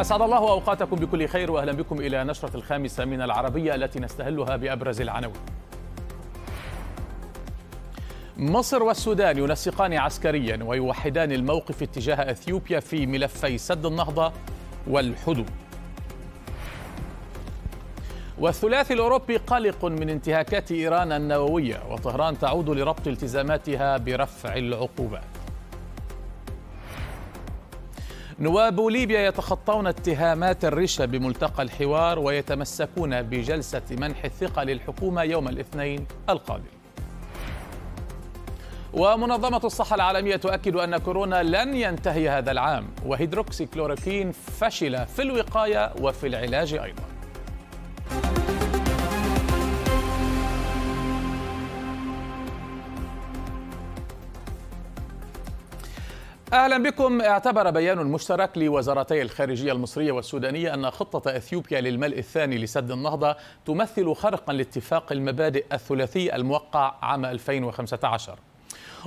أسعد الله أوقاتكم بكل خير وأهلا بكم إلى نشرة الخامسة من العربية التي نستهلها بأبرز العناوين مصر والسودان ينسقان عسكريا ويوحدان الموقف اتجاه أثيوبيا في ملفي سد النهضة والحدود والثلاثي الأوروبي قلق من انتهاكات إيران النووية وطهران تعود لربط التزاماتها برفع العقوبات نواب ليبيا يتخطون اتهامات الرشا بملتقى الحوار ويتمسكون بجلسة منح الثقة للحكومة يوم الاثنين القادم. ومنظمة الصحة العالمية تؤكد أن كورونا لن ينتهي هذا العام وهيدروكسيكلوروكين فشل في الوقاية وفي العلاج أيضا. اهلا بكم اعتبر بيان مشترك لوزارتي الخارجيه المصريه والسودانيه ان خطه اثيوبيا للملء الثاني لسد النهضه تمثل خرقا لاتفاق المبادئ الثلاثي الموقع عام 2015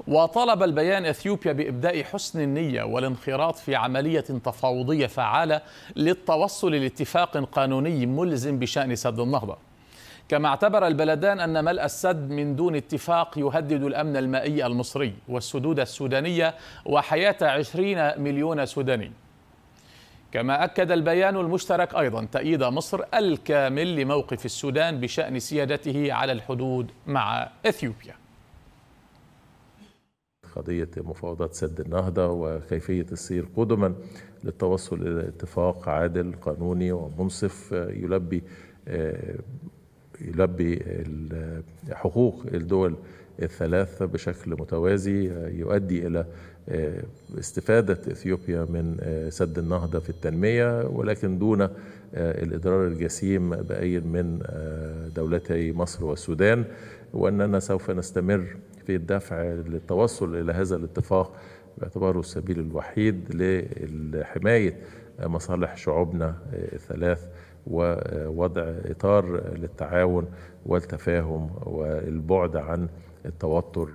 وطلب البيان اثيوبيا بابداء حسن النيه والانخراط في عمليه تفاوضيه فعاله للتوصل لاتفاق قانوني ملزم بشان سد النهضه كما اعتبر البلدان أن ملء السد من دون اتفاق يهدد الأمن المائي المصري والسدود السودانية وحياة 20 مليون سوداني كما أكد البيان المشترك أيضا تأييد مصر الكامل لموقف السودان بشأن سيادته على الحدود مع إثيوبيا قضية مفاوضات سد النهضة وكيفية السير قدما للتوصل إلى اتفاق عادل قانوني ومنصف يلبي آه، يلبي حقوق الدول الثلاث بشكل متوازي يؤدي إلى آه، استفادة إثيوبيا من آه، سد النهضة في التنمية ولكن دون آه، الإضرار الجسيم بأي من دولتي مصر والسودان وأننا سوف نستمر في الدفع للتوصل إلى هذا الاتفاق باعتباره السبيل الوحيد لحماية مصالح شعوبنا الثلاث ووضع اطار للتعاون والتفاهم والبعد عن التوتر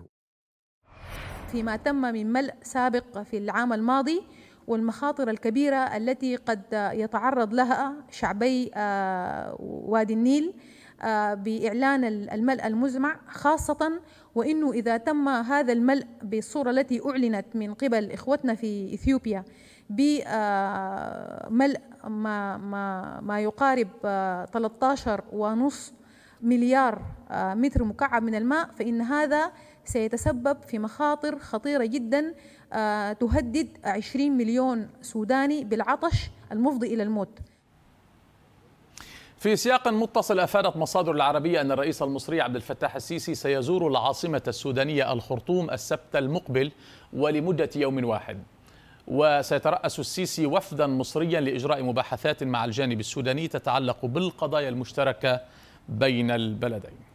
فيما تم من ملء سابق في العام الماضي والمخاطر الكبيرة التي قد يتعرض لها شعبي آه، وادي النيل آه، بإعلان الملء المزمع خاصة وإنه إذا تم هذا الملء بالصورة التي أعلنت من قبل إخوتنا في إثيوبيا بملء آه، ما, ما, ما يقارب 13.5 آه، مليار آه، متر مكعب من الماء فإن هذا سيتسبب في مخاطر خطيرة جدا تهدد 20 مليون سوداني بالعطش المفضي إلى الموت في سياق متصل افادت مصادر العربيه ان الرئيس المصري عبد الفتاح السيسي سيزور العاصمه السودانيه الخرطوم السبت المقبل ولمده يوم واحد وسيترأس السيسي وفدا مصريا لإجراء مباحثات مع الجانب السوداني تتعلق بالقضايا المشتركة بين البلدين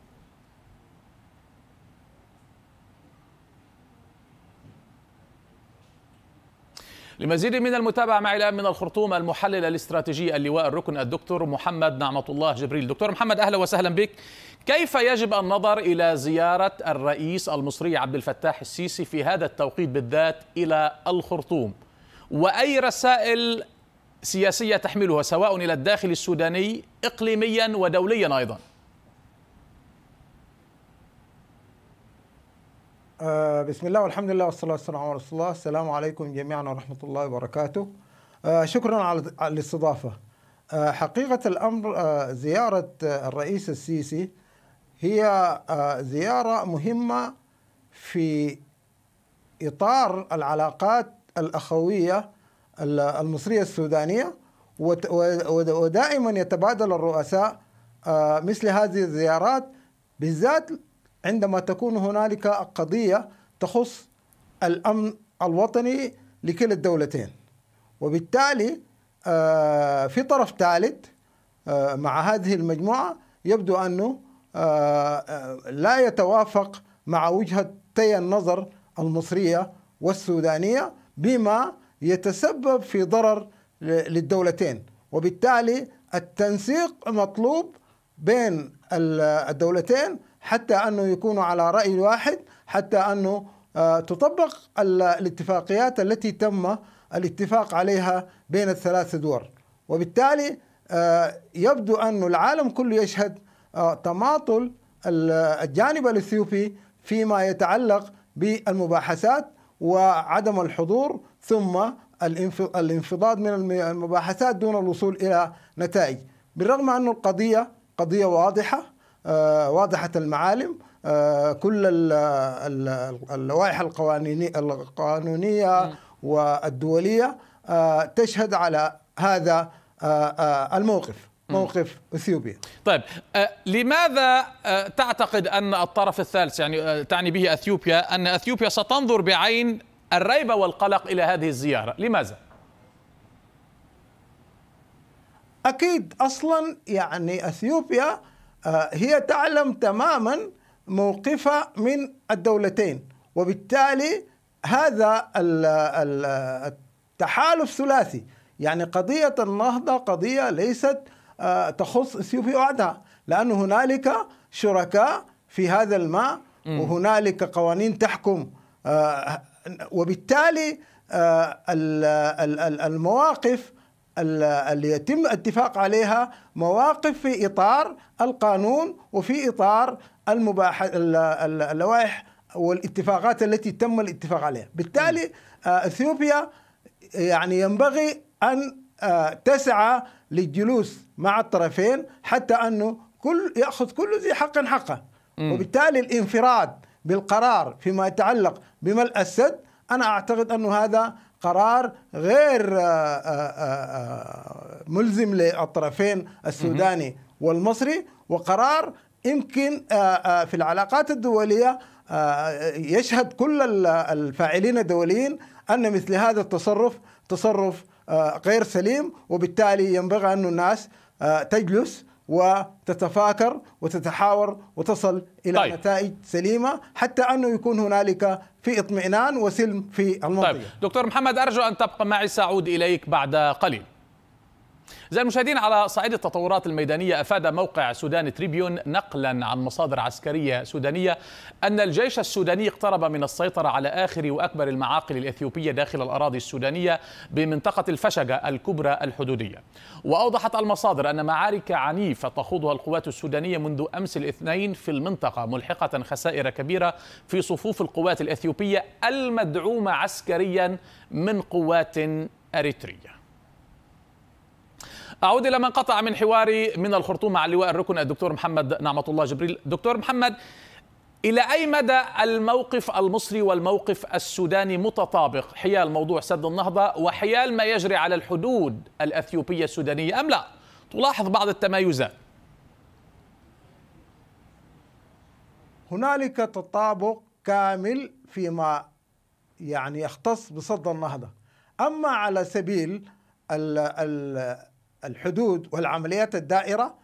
لمزيد من المتابعة معي الآن من الخرطوم المحلل الاستراتيجي اللواء الركن الدكتور محمد نعمة الله جبريل دكتور محمد أهلا وسهلا بك كيف يجب النظر إلى زيارة الرئيس المصري عبد الفتاح السيسي في هذا التوقيت بالذات إلى الخرطوم وأي رسائل سياسية تحملها سواء إلى الداخل السوداني إقليميا ودوليا أيضا آه، بسم الله والحمد لله والصلاة والسلام على رسول الله السلام عليكم جميعا ورحمة الله وبركاته آه، شكرا على الاستضافة آه، حقيقة الأمر زيارة الرئيس السيسي هي زيارة مهمة في إطار العلاقات الأخوية المصرية السودانية ودائما يتبادل الرؤساء مثل هذه الزيارات بالذات عندما تكون هنالك قضية تخص الأمن الوطني لكلا الدولتين وبالتالي آه، في طرف ثالث آه، مع هذه المجموعة يبدو أنه آه، لا يتوافق مع وجهتي النظر المصرية والسودانية بما يتسبب في ضرر للدولتين وبالتالي التنسيق مطلوب بين الدولتين حتى أنه يكونوا على رأي واحد حتى أنه آه، تطبق الاتفاقيات التي تم الاتفاق عليها بين الثلاث دول وبالتالي آه، يبدو أن العالم كله يشهد آه، تماطل الجانب الإثيوبي فيما يتعلق بالمباحثات وعدم الحضور ثم الانفضاض من المباحثات دون الوصول إلى نتائج بالرغم أن القضية قضية واضحة آه، واضحة المعالم آه، كل اللوائح القانونية والدولية آه، تشهد على هذا الموقف موقف اثيوبيا طيب لماذا تعتقد ان الطرف الثالث يعني تعني به اثيوبيا ان اثيوبيا ستنظر بعين الريبه والقلق الى هذه الزياره لماذا اكيد اصلا يعني اثيوبيا آه، هي تعلم تماما موقفها من الدولتين وبالتالي هذا التحالف ثلاثي يعني قضية النهضة قضية ليست آه، تخص اثيوبيا وحدها لأن هنالك شركاء في هذا الماء وهنالك قوانين تحكم آه، وبالتالي المواقف اللي يتم الاتفاق عليها مواقف في اطار القانون وفي اطار المباح اللوائح والاتفاقات التي تم الاتفاق عليها، بالتالي آه، اثيوبيا يعني ينبغي ان آه، تسعى للجلوس مع الطرفين حتى انه كل ياخذ كل ذي حق حقه، وبالتالي الانفراد بالقرار فيما يتعلق بملء السد انا اعتقد انه هذا قرار غير آه، آه، آه، ملزم للطرفين السوداني والمصري وقرار يمكن في العلاقات الدوليه يشهد كل الفاعلين الدوليين ان مثل هذا التصرف تصرف غير سليم وبالتالي ينبغي ان الناس تجلس وتتفاكر وتتحاور وتصل الى طيب. نتائج سليمه حتى انه يكون هنالك في اطمئنان وسلم في المنطقه. طيب. دكتور محمد ارجو ان تبقى معي ساعود اليك بعد قليل. زي المشاهدين على صعيد التطورات الميدانية أفاد موقع سودان تريبيون نقلا عن مصادر عسكرية سودانية أن الجيش السوداني اقترب من السيطرة على آخر وأكبر المعاقل الإثيوبية داخل الأراضي السودانية بمنطقة الفشجة الكبرى الحدودية وأوضحت المصادر أن معارك عنيفة تخوضها القوات السودانية منذ أمس الاثنين في المنطقة ملحقة خسائر كبيرة في صفوف القوات الإثيوبية المدعومة عسكريا من قوات أريترية أعود إلى من قطع من حواري من الخرطوم مع اللواء الركن الدكتور محمد نعمة الله جبريل دكتور محمد إلى أي مدى الموقف المصري والموقف السوداني متطابق حيال موضوع سد النهضة وحيال ما يجري على الحدود الأثيوبية السودانية أم لا تلاحظ بعض التمايزات هنالك تطابق كامل فيما يعني يختص بصد النهضة أما على سبيل ال ال الحدود والعمليات الدائرة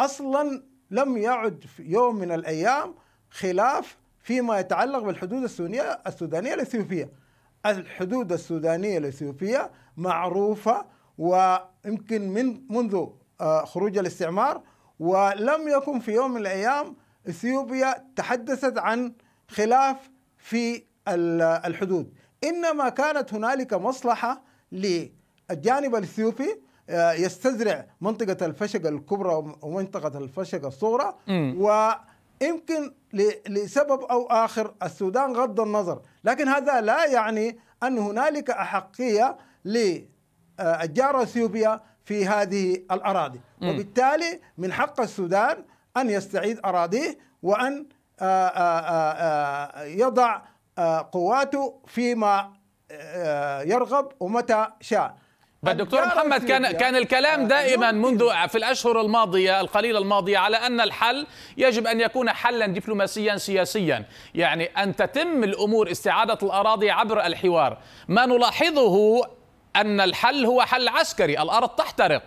أصلا لم يعد في يوم من الأيام خلاف فيما يتعلق بالحدود السودانية السودانية الإثيوبية الحدود السودانية الإثيوبية معروفة ويمكن من منذ آه، خروج الاستعمار ولم يكن في يوم من الأيام إثيوبيا تحدثت عن خلاف في الحدود إنما كانت هنالك مصلحة للجانب الإثيوبي آه، يستزرع منطقة الفشق الكبرى ومنطقة الفشق الصغرى ويمكن لسبب أو آخر السودان غض النظر لكن هذا لا يعني أن هنالك أحقية للجارة آه، اثيوبيا في هذه الأراضي وبالتالي من حق السودان أن يستعيد أراضيه وأن آه، يضع قواته فيما يرغب ومتى شاء الدكتور محمد كان يعني. كان الكلام آه، دائما منذ في الاشهر الماضيه القليله الماضيه على ان الحل يجب ان يكون حلا دبلوماسيا سياسيا، يعني ان تتم الامور استعاده الاراضي عبر الحوار، ما نلاحظه ان الحل هو حل عسكري، الارض تحترق.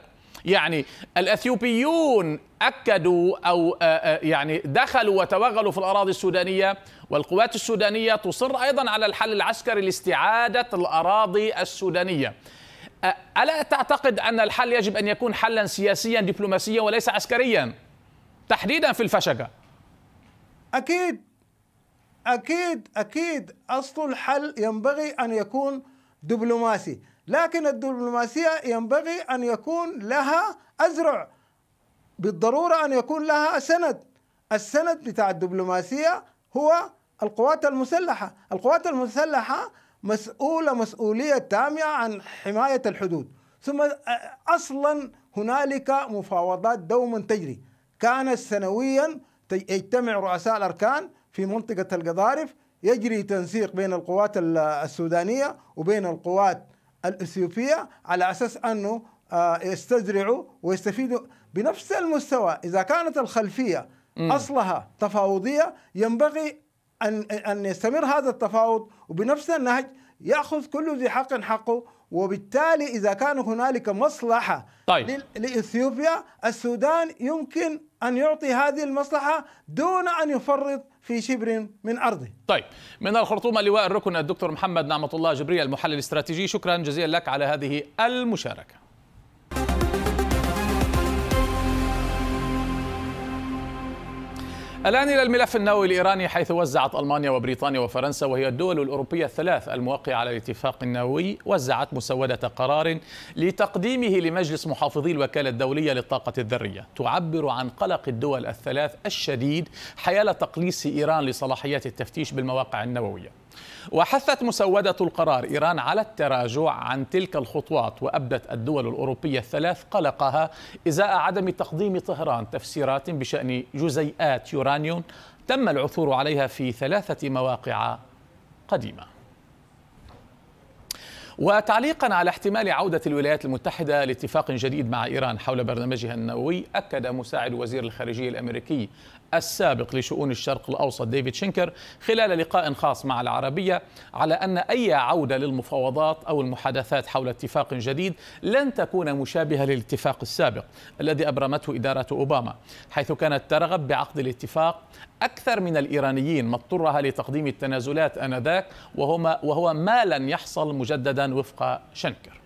يعني الاثيوبيون اكدوا او آه، آه، يعني دخلوا وتوغلوا في الاراضي السودانيه والقوات السودانيه تصر ايضا على الحل العسكري لاستعاده الاراضي السودانيه. ألا تعتقد أن الحل يجب أن يكون حلا سياسيا دبلوماسيا وليس عسكريا تحديدا في الفشكة أكيد أكيد أكيد أصل الحل ينبغي أن يكون دبلوماسي لكن الدبلوماسية ينبغي أن يكون لها أزرع بالضرورة أن يكون لها سند السند بتاع الدبلوماسية هو القوات المسلحة القوات المسلحة مسؤولة مسؤولية تامة عن حماية الحدود ثم آه، أصلا هنالك مفاوضات دوما تجري كانت سنويا يجتمع رؤساء الأركان في منطقة القضارف يجري تنسيق بين القوات السودانية وبين القوات الأثيوبية على أساس أنه آه، يستزرعوا ويستفيدوا بنفس المستوى إذا كانت الخلفية أصلها تفاوضية ينبغي ان ان يستمر هذا التفاوض وبنفس النهج ياخذ كل ذي حق حقه وبالتالي اذا كان هنالك مصلحه طيب. لاثيوبيا السودان يمكن ان يعطي هذه المصلحه دون ان يفرط في شبر من ارضه. طيب من الخرطوم اللواء الركن الدكتور محمد نعمه الله جبريل المحلل الاستراتيجي شكرا جزيلا لك على هذه المشاركه. الآن إلى الملف النووي الإيراني حيث وزعت ألمانيا وبريطانيا وفرنسا وهي الدول الأوروبية الثلاث الموقعة على الاتفاق النووي وزعت مسودة قرار لتقديمه لمجلس محافظي الوكالة الدولية للطاقة الذرية تعبر عن قلق الدول الثلاث الشديد حيال تقليص إيران لصلاحيات التفتيش بالمواقع النووية وحثت مسودة القرار إيران على التراجع عن تلك الخطوات وأبدت الدول الأوروبية الثلاث قلقها إزاء عدم تقديم طهران تفسيرات بشأن جزيئات يورانيوم تم العثور عليها في ثلاثة مواقع قديمة وتعليقا على احتمال عودة الولايات المتحدة لاتفاق جديد مع إيران حول برنامجها النووي أكد مساعد وزير الخارجية الأمريكي السابق لشؤون الشرق الأوسط ديفيد شينكر خلال لقاء خاص مع العربية على أن أي عودة للمفاوضات أو المحادثات حول اتفاق جديد لن تكون مشابهة للاتفاق السابق الذي أبرمته إدارة أوباما حيث كانت ترغب بعقد الاتفاق أكثر من الإيرانيين مضطرها لتقديم التنازلات آنذاك وهما وهو ما لن يحصل مجددا وفق شنكر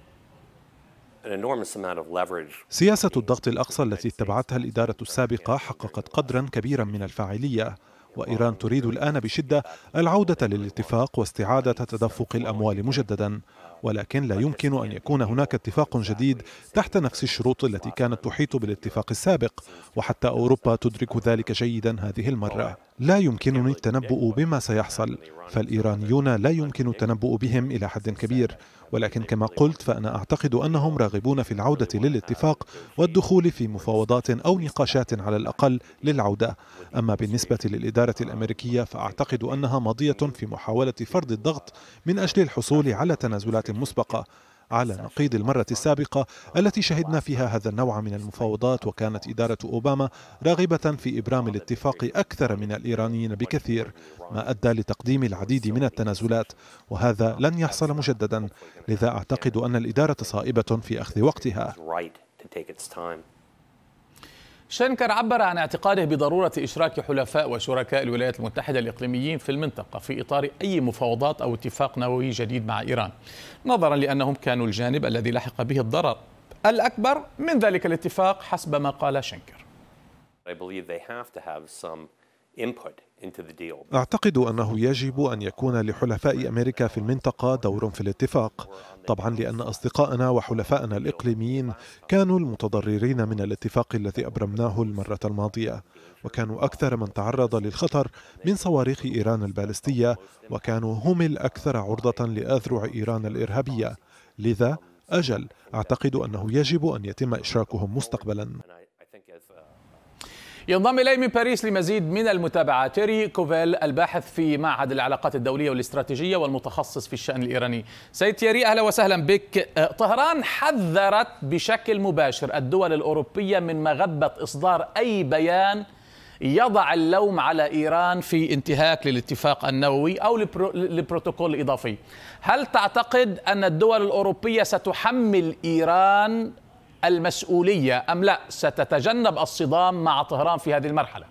سياسة الضغط الأقصى التي اتبعتها الإدارة السابقة حققت قدرا كبيرا من الفاعلية وإيران تريد الآن بشدة العودة للاتفاق واستعادة تدفق الأموال مجددا ولكن لا يمكن أن يكون هناك اتفاق جديد تحت نفس الشروط التي كانت تحيط بالاتفاق السابق وحتى أوروبا تدرك ذلك جيدا هذه المرة لا يمكنني التنبؤ بما سيحصل فالإيرانيون لا يمكن التنبؤ بهم إلى حد كبير ولكن كما قلت فأنا أعتقد أنهم راغبون في العودة للاتفاق والدخول في مفاوضات أو نقاشات على الأقل للعودة أما بالنسبة للإدارة الأمريكية فأعتقد أنها ماضية في محاولة فرض الضغط من أجل الحصول على تنازلات مسبقة على نقيض المرة السابقة التي شهدنا فيها هذا النوع من المفاوضات وكانت إدارة أوباما راغبة في إبرام الاتفاق أكثر من الإيرانيين بكثير ما أدى لتقديم العديد من التنازلات وهذا لن يحصل مجددا لذا أعتقد أن الإدارة صائبة في أخذ وقتها شنكر عبر عن اعتقاده بضرورة إشراك حلفاء وشركاء الولايات المتحدة الإقليميين في المنطقة في إطار أي مفاوضات أو اتفاق نووي جديد مع إيران نظرا لأنهم كانوا الجانب الذي لحق به الضرر الأكبر من ذلك الاتفاق حسب ما قال شنكر أعتقد أنه يجب أن يكون لحلفاء أمريكا في المنطقة دور في الاتفاق طبعا لأن أصدقائنا وحلفائنا الإقليميين كانوا المتضررين من الاتفاق الذي أبرمناه المرة الماضية وكانوا أكثر من تعرض للخطر من صواريخ إيران البالستية وكانوا هم الأكثر عرضة لأذرع إيران الإرهابية لذا أجل أعتقد أنه يجب أن يتم إشراكهم مستقبلاً ينضم إلي من باريس لمزيد من المتابعة تيري كوفيل الباحث في معهد العلاقات الدولية والاستراتيجية والمتخصص في الشأن الإيراني سيد تيري أهلا وسهلا بك أه، طهران حذرت بشكل مباشر الدول الأوروبية من مغبة إصدار أي بيان يضع اللوم على إيران في انتهاك للاتفاق النووي أو للبروتوكول الإضافي هل تعتقد أن الدول الأوروبية ستحمل إيران المسؤوليه ام لا ستتجنب الصدام مع طهران في هذه المرحله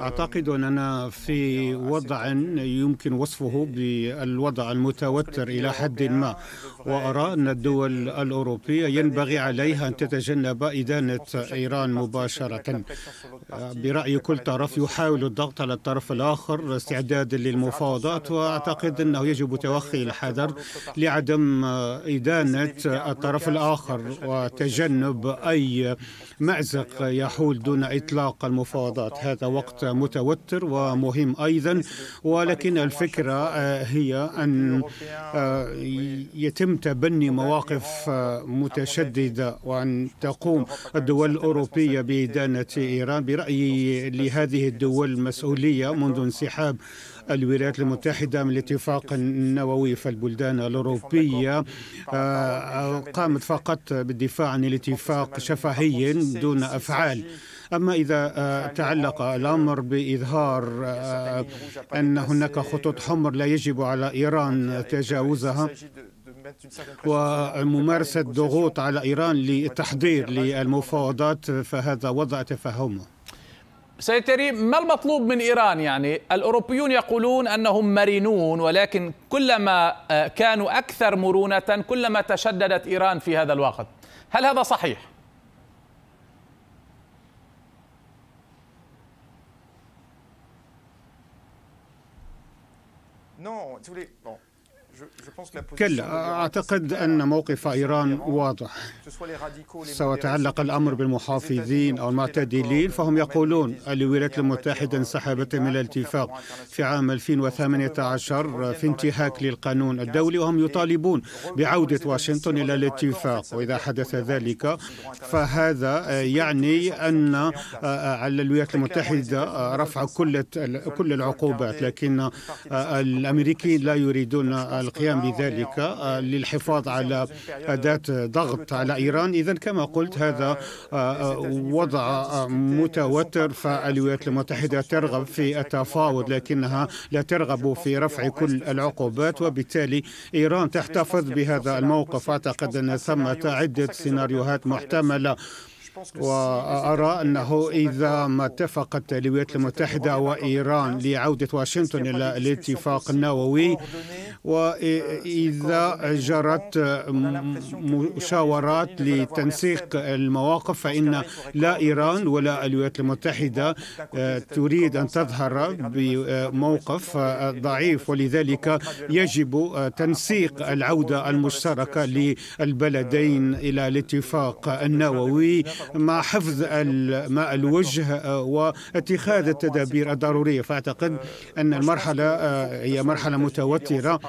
أعتقد أننا في وضع يمكن وصفه بالوضع المتوتر إلى حد ما وأرى أن الدول الأوروبية ينبغي عليها أن تتجنب إدانة إيران مباشرة برأي كل طرف يحاول الضغط على الطرف الآخر استعدادا للمفاوضات وأعتقد أنه يجب توخي الحذر لعدم إدانة الطرف الآخر وتجنب أي مأزق يحول دول دون إطلاق المفاوضات هذا وقت متوتر ومهم أيضا ولكن الفكرة آه، هي أن آه، يتم تبني مواقف آه، متشددة وأن تقوم الدول الأوروبية بإدانة إيران برأيي لهذه الدول مسؤولية منذ انسحاب الولايات المتحدة من الاتفاق النووي فالبلدان الأوروبية قامت فقط بالدفاع عن الاتفاق شفهيا دون أفعال أما إذا آه، تعلق الأمر بإظهار آه، أن هناك خطوط حمر لا يجب على إيران تجاوزها وممارسة ضغوط على إيران لتحضير للمفاوضات فهذا وضع تفهمه سيد كريم ما المطلوب من إيران يعني الأوروبيون يقولون أنهم مرنون ولكن كلما آه، كانوا أكثر مرونة كلما تشددت إيران في هذا الوقت هل هذا صحيح؟ Non, si vous voulez, bon, je, كلا أعتقد أن موقف إيران واضح سواء تعلق الأمر بالمحافظين أو المعتدلين فهم يقولون الولايات المتحدة انسحبت من الاتفاق في عام 2018 في انتهاك للقانون الدولي وهم يطالبون بعودة واشنطن إلى الاتفاق وإذا حدث ذلك فهذا يعني أن آه، على الولايات المتحدة رفع كل كل العقوبات لكن آه، الأمريكيين لا يريدون القيام بذلك آه، للحفاظ على أداة ضغط على إيران إذا كما قلت هذا آه، آه، وضع متوتر فالولايات المتحدة ترغب في التفاوض لكنها لا ترغب في رفع كل العقوبات وبالتالي إيران تحتفظ بهذا الموقف أعتقد أن ثمة عدة سيناريوهات محتملة وأرى أنه إذا ما اتفقت الولايات المتحدة وإيران لعودة واشنطن إلى الاتفاق النووي وإذا جرت مشاورات لتنسيق المواقف فإن لا إيران ولا الولايات المتحدة تريد أن تظهر بموقف ضعيف ولذلك يجب تنسيق العودة المشتركة للبلدين إلى الاتفاق النووي مع حفظ ماء الوجه آه، واتخاذ التدابير الضرورية فأعتقد أن المرحلة آه، هي مرحلة متوترة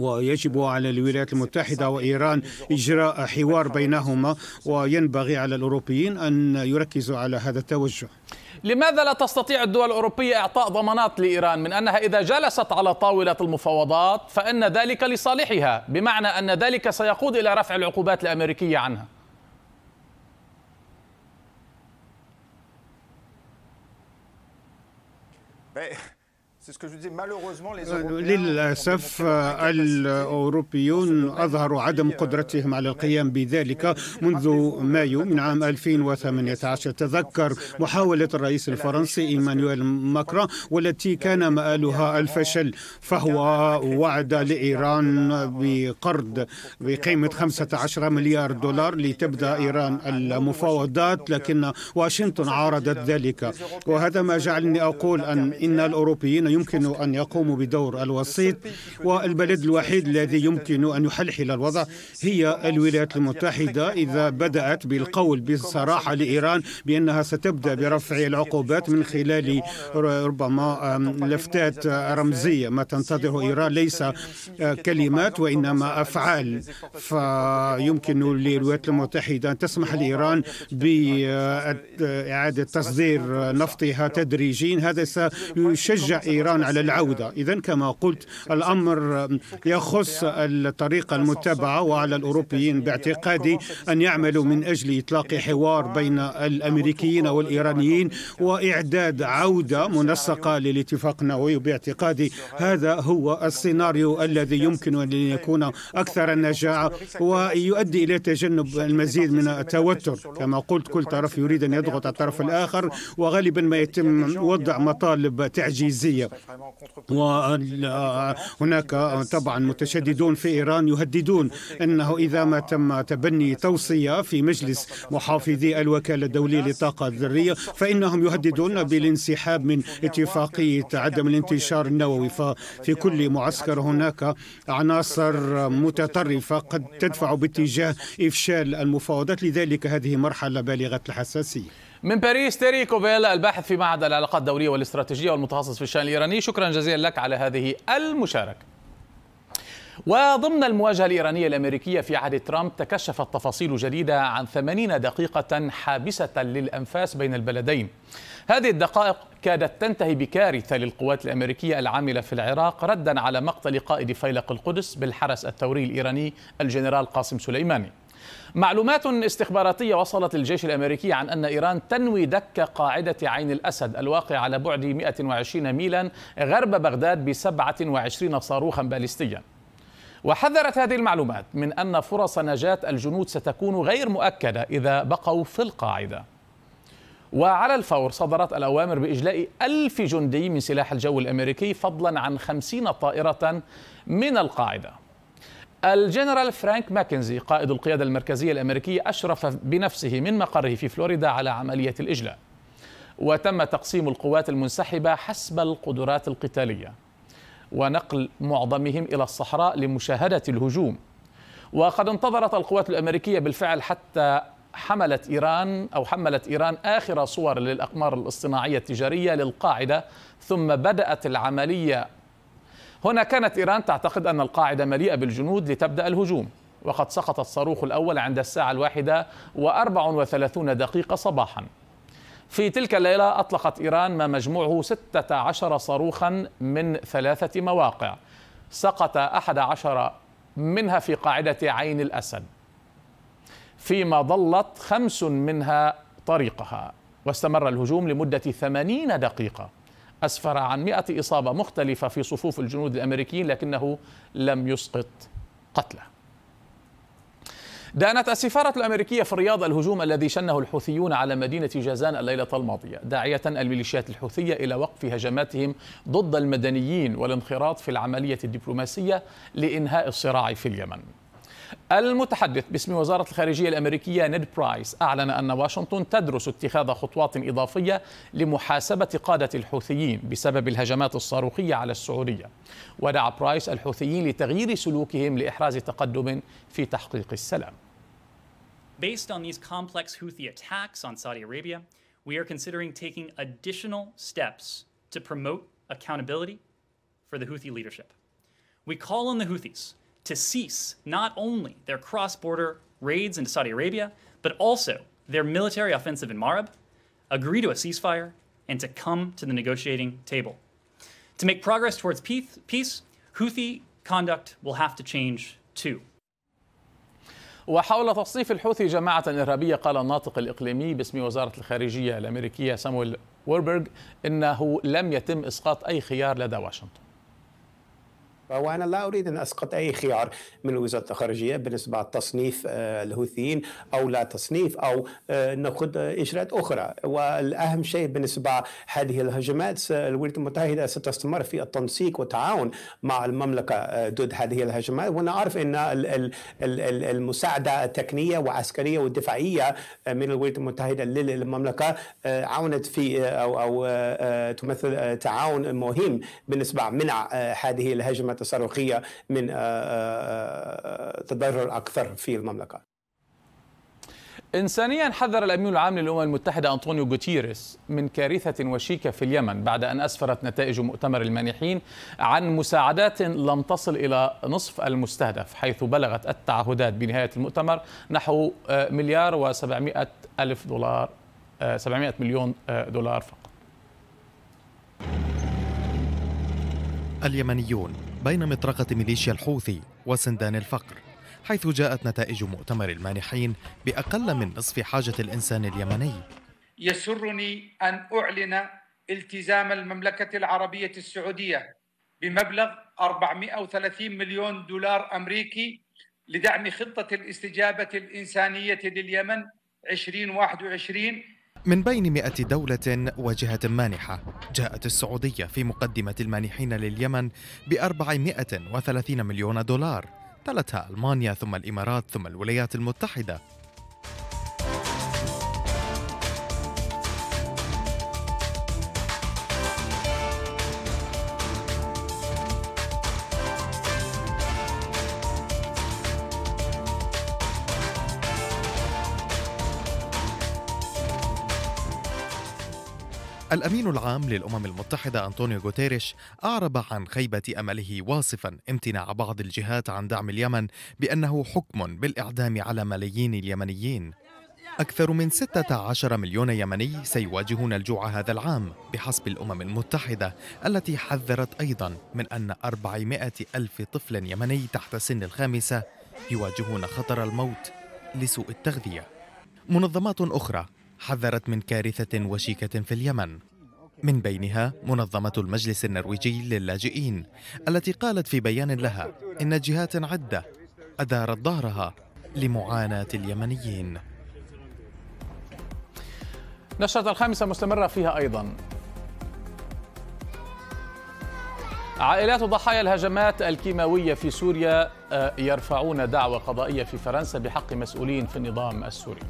ويجب على الولايات المتحدة وإيران إجراء حوار بينهما وينبغي على الأوروبيين أن يركزوا على هذا التوجه لماذا لا تستطيع الدول الأوروبية إعطاء ضمانات لإيران من أنها إذا جلست على طاولة المفاوضات فإن ذلك لصالحها بمعنى أن ذلك سيقود إلى رفع العقوبات الأمريكية عنها Hey, Euh, للأسف الأوروبيون أظهروا عدم euh, قدرتهم على القيام بذلك منذ مايو من عام 2018 تذكر محاولة الرئيس الفرنسي إيمانويل ماكرون والتي كان مآلها الفشل فهو وعد لإيران بقرض بقيمة 15 مليار دولار لتبدأ إيران المفاوضات لكن واشنطن عارضت ذلك وهذا ما جعلني أقول أن إن الأوروبيين يمكن أن يقوموا بدور الوسيط والبلد الوحيد الذي يمكن أن يحلحل الوضع هي الولايات المتحدة إذا بدأت بالقول بصراحة لإيران بأنها ستبدأ برفع العقوبات من خلال ربما لفتات رمزية ما تنتظره إيران ليس آه، كلمات وإنما أفعال فيمكن للولايات المتحدة أن تسمح لإيران بإعادة تصدير نفطها تدريجيا هذا سيشجع إيران إيران على العودة إذا كما قلت الأمر يخص الطريقة المتبعة وعلى الأوروبيين باعتقادي أن يعملوا من أجل إطلاق حوار بين الأمريكيين والإيرانيين وإعداد عودة منسقة للاتفاق النووي باعتقادي هذا هو السيناريو الذي يمكن أن يكون أكثر نجاعة ويؤدي إلى تجنب المزيد من التوتر كما قلت كل طرف يريد أن يضغط الطرف الآخر وغالبا ما يتم وضع مطالب تعجيزية وهناك طبعا متشددون في إيران يهددون أنه إذا ما تم تبني توصية في مجلس محافظي الوكالة الدولية للطاقة الذرية فإنهم يهددون بالانسحاب من اتفاقية عدم الانتشار النووي ففي كل معسكر هناك عناصر متطرفة قد تدفع باتجاه إفشال المفاوضات لذلك هذه مرحلة بالغة الحساسية من باريس تيري كوفيل الباحث في معهد العلاقات الدولية والاستراتيجية والمتخصص في الشأن الإيراني شكرا جزيلا لك على هذه المشاركة وضمن المواجهة الإيرانية الأمريكية في عهد ترامب تكشفت تفاصيل جديدة عن 80 دقيقة حابسة للأنفاس بين البلدين هذه الدقائق كادت تنتهي بكارثة للقوات الأمريكية العاملة في العراق ردا على مقتل قائد فيلق القدس بالحرس الثوري الإيراني الجنرال قاسم سليماني معلومات استخباراتية وصلت للجيش الأمريكي عن أن إيران تنوي دك قاعدة عين الأسد الواقع على بعد 120 ميلا غرب بغداد ب 27 صاروخا باليستيا وحذرت هذه المعلومات من أن فرص نجاة الجنود ستكون غير مؤكدة إذا بقوا في القاعدة وعلى الفور صدرت الأوامر بإجلاء ألف جندي من سلاح الجو الأمريكي فضلا عن خمسين طائرة من القاعدة الجنرال فرانك ماكنزي قائد القيادة المركزية الأمريكية أشرف بنفسه من مقره في فلوريدا على عملية الإجلاء وتم تقسيم القوات المنسحبة حسب القدرات القتالية ونقل معظمهم إلى الصحراء لمشاهدة الهجوم وقد انتظرت القوات الأمريكية بالفعل حتى حملت إيران أو حملت إيران آخر صور للأقمار الاصطناعية التجارية للقاعدة ثم بدأت العملية هنا كانت إيران تعتقد أن القاعدة مليئة بالجنود لتبدأ الهجوم وقد سقط الصاروخ الأول عند الساعة الواحدة وأربع وثلاثون دقيقة صباحا في تلك الليلة أطلقت إيران ما مجموعه 16 صاروخا من ثلاثة مواقع سقط أحد عشر منها في قاعدة عين الأسد فيما ضلت خمس منها طريقها واستمر الهجوم لمدة ثمانين دقيقة أسفر عن 100 إصابة مختلفة في صفوف الجنود الأمريكيين لكنه لم يسقط قتله دانت السفارة الأمريكية في الرياض الهجوم الذي شنه الحوثيون على مدينة جازان الليلة الماضية داعية الميليشيات الحوثية إلى وقف هجماتهم ضد المدنيين والانخراط في العملية الدبلوماسية لإنهاء الصراع في اليمن المتحدث باسم وزارة الخارجية الأمريكية نيد برايس أعلن أن واشنطن تدرس اتخاذ خطوات إضافية لمحاسبة قادة الحوثيين بسبب الهجمات الصاروخية على السعودية ودعا برايس الحوثيين لتغيير سلوكهم لإحراز تقدم في تحقيق السلام Based on these complex Houthi attacks on Saudi Arabia, we are considering taking additional steps to promote accountability for the Houthi leadership. We call on the Houthis to cease not only their cross border raids into Saudi Arabia, but also their military offensive in Marib, agree to a ceasefire, and to come to the negotiating table. To make progress towards peace, Houthi conduct will have to change too. وحول تصنيف الحوثي جماعة إرهابية قال الناطق الإقليمي باسم وزارة الخارجية الأمريكية سامويل ووربرغ إنه لم يتم إسقاط أي خيار لدى واشنطن وانا لا أريد أن أسقط أي خيار من وزارة الخارجية بالنسبة لتصنيف آه، الهوثيين أو لا تصنيف أو آه، نأخذ آه، إجراءات أخرى والأهم شيء بالنسبة هذه الهجمات الولايات المتحدة ستستمر في التنسيق والتعاون مع المملكة ضد هذه الهجمات وأنا أعرف أن المساعدة التقنية وعسكرية والدفاعية من الولايات المتحدة للمملكة عاونت في أو, أو تمثل تعاون مهم بالنسبة منع هذه الهجمات التصاروخيه من آه، آه، آه، تضرر اكثر في المملكه. إنسانيا حذر الأمين العام للأمم المتحدة أنطونيو غوتيريس من كارثة وشيكة في اليمن بعد أن أسفرت نتائج مؤتمر المانحين عن مساعدات لم تصل إلى نصف المستهدف حيث بلغت التعهدات بنهاية المؤتمر نحو مليار و700 ألف دولار 700 مليون دولار فقط اليمنيون بين مطرقة ميليشيا الحوثي وسندان الفقر حيث جاءت نتائج مؤتمر المانحين بأقل من نصف حاجة الإنسان اليمني يسرني أن أعلن التزام المملكة العربية السعودية بمبلغ 430 مليون دولار أمريكي لدعم خطة الاستجابة الإنسانية لليمن 2021 من بين 100 دولة وجهة مانحة جاءت السعودية في مقدمة المانحين لليمن ب 430 مليون دولار تلتها ألمانيا ثم الإمارات ثم الولايات المتحدة الأمين العام للأمم المتحدة أنطونيو غوتيريش أعرب عن خيبة أمله واصفا امتناع بعض الجهات عن دعم اليمن بأنه حكم بالإعدام على ملايين اليمنيين أكثر من 16 مليون يمني سيواجهون الجوع هذا العام بحسب الأمم المتحدة التي حذرت أيضا من أن 400 ألف طفل يمني تحت سن الخامسة يواجهون خطر الموت لسوء التغذية منظمات أخرى حذرت من كارثة وشيكة في اليمن من بينها منظمة المجلس النرويجي للاجئين التي قالت في بيان لها إن جهات عدة أدارت ظهرها لمعاناة اليمنيين نشرة الخامسة مستمرة فيها أيضا عائلات ضحايا الهجمات الكيماوية في سوريا آه، يرفعون دعوى قضائية في فرنسا بحق مسؤولين في النظام السوري